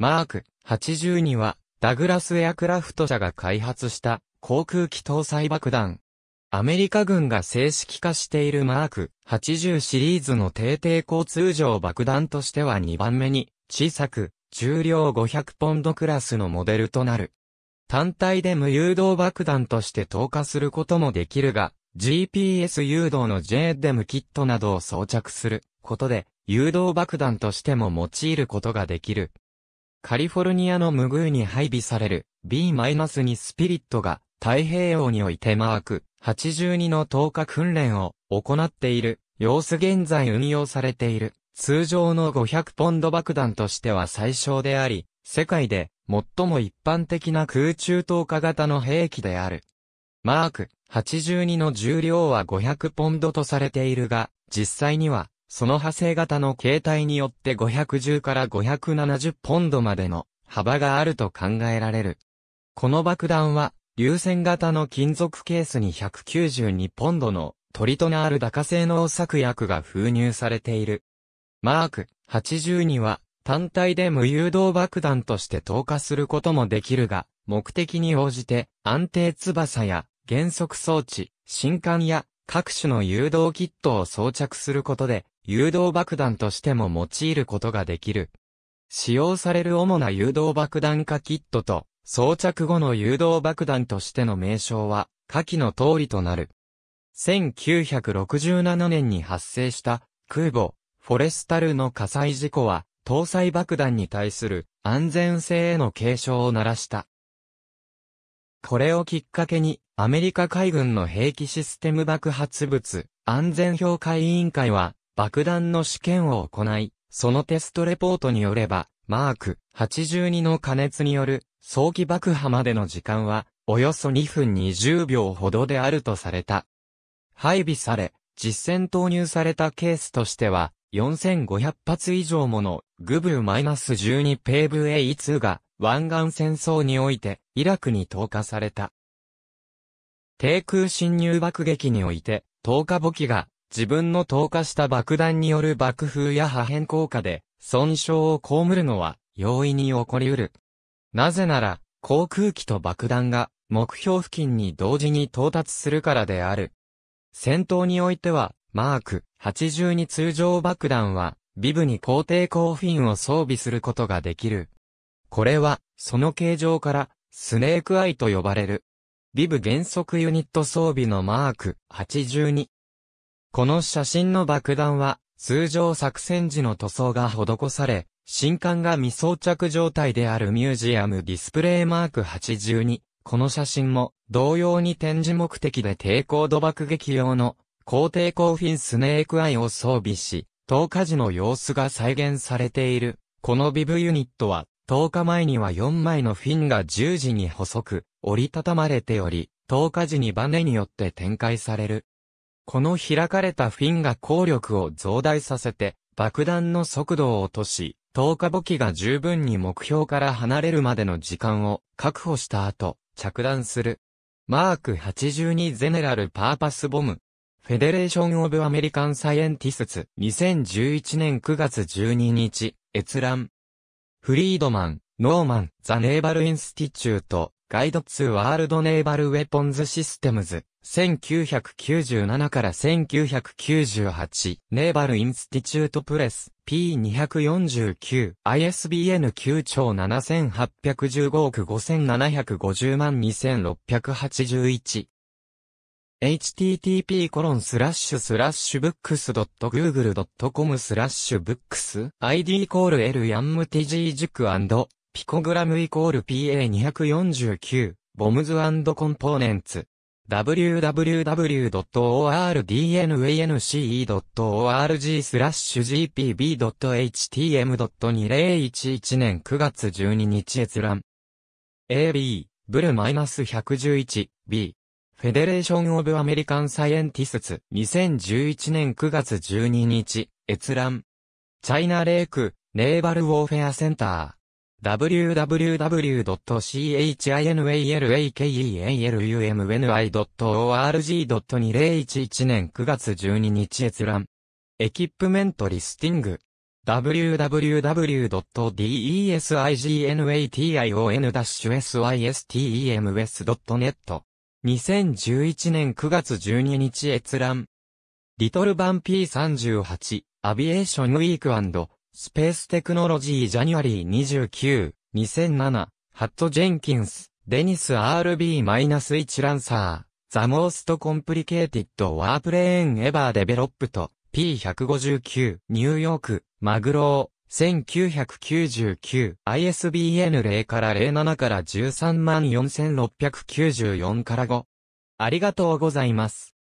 マーク82は、ダグラスエアクラフト社が開発した航空機搭載爆弾。アメリカ軍が正式化しているマーク80シリーズの低抵抗通常爆弾としては2番目に小さく重量500ポンドクラスのモデルとなる。単体で無誘導爆弾として投下することもできるが、GPS 誘導の JDEM キットなどを装着することで、誘導爆弾としても用いることができる。カリフォルニアのムグーに配備される B-2 スピリットが太平洋においてマーク82の投下訓練を行っている様子現在運用されている通常の500ポンド爆弾としては最小であり、世界で最も一般的な空中投下型の兵器である。マーク82の重量は500ポンドとされているが、実際にはその派生型の形態によって510から570ポンドまでの幅があると考えられる。この爆弾は、流線型の金属ケースに192ポンドのトリトナール高性能作薬が封入されている。マーク82は単体で無誘導爆弾として投下することもできるが、目的に応じて安定翼や減速装置、新艦や各種の誘導キットを装着することで誘導爆弾としても用いることができる。使用される主な誘導爆弾化キットと装着後の誘導爆弾としての名称は下記の通りとなる。1967年に発生した空母フォレスタルの火災事故は搭載爆弾に対する安全性への警鐘を鳴らした。これをきっかけにアメリカ海軍の兵器システム爆発物安全評価委員会は爆弾の試験を行い、そのテストレポートによれば、マーク82の加熱による早期爆破までの時間は、およそ2分20秒ほどであるとされた。配備され、実戦投入されたケースとしては、4500発以上ものグブス -12 ペーブ A2 が湾岸戦争においてイラクに投下された。低空侵入爆撃において、投下母機が自分の投下した爆弾による爆風や破片効果で、損傷を被るのは、容易に起こり得る。なぜなら、航空機と爆弾が、目標付近に同時に到達するからである。戦闘においては、マーク82通常爆弾は、ビブに高抵抗フィンを装備することができる。これは、その形状から、スネークアイと呼ばれる。ビブ原則ユニット装備のマーク82この写真の爆弾は、通常作戦時の塗装が施され、新刊が未装着状態であるミュージアムディスプレイマーク82。この写真も、同様に展示目的で抵抗度爆撃用の、高抵抗フィンスネークアイを装備し、投下時の様子が再現されている。このビブユニットは、10日前には4枚のフィンが十字に細く折りたたまれており、10日時にバネによって展開される。この開かれたフィンが効力を増大させて、爆弾の速度を落とし、投下母機が十分に目標から離れるまでの時間を確保した後、着弾する。マーク82ゼネラルパーパスボム。フェデレーション・オブ・アメリカン・サイエンティスツ2011年9月12日、閲覧。フリードマン、ノーマン、ザ・ネーバル・インスティチュート、ガイド・ツー・ワールド・ネーバル・ウェポンズ・システムズ。1997から1998、ネーバルインスティチュートプレス、P249、ISBN 9兆7815億5750万2681。http コロンスラッシュスラッシュブックス .google.com スラッシュブックス id イコール L ヤンムティジー塾ピコグラムイコール PA249 ボムズコンポーネンツ www.ordnance.org スラッシュ gpb.htm.2011 年9月12日閲覧。AB、ブル -111、B。フェデレーション・オブ・アメリカン・サイエンティスツ2011年9月12日、閲覧。チャイナ・レイク、ネーバル・ウォーフェア・センター。w w w c h i n a l a k e a l u m n i o r g 2 0 1 1年9月12日閲覧。エキップメントリスティング。w w w d e s i g n a t i o n s y s t e m s n e t 2011年9月12日閲覧。リトルバピ P38 アビエーションウィークスペーステクノロジージャニュアリー29、2007、ハット・ジェンキンス、デニス RB-1 ランサー、ザ・モースト・コンプリケーティッド・ワープレーン・エバー・デベロップと、P159、ニューヨーク、マグロー、1999、ISBN 0から07から134,694から5。ありがとうございます。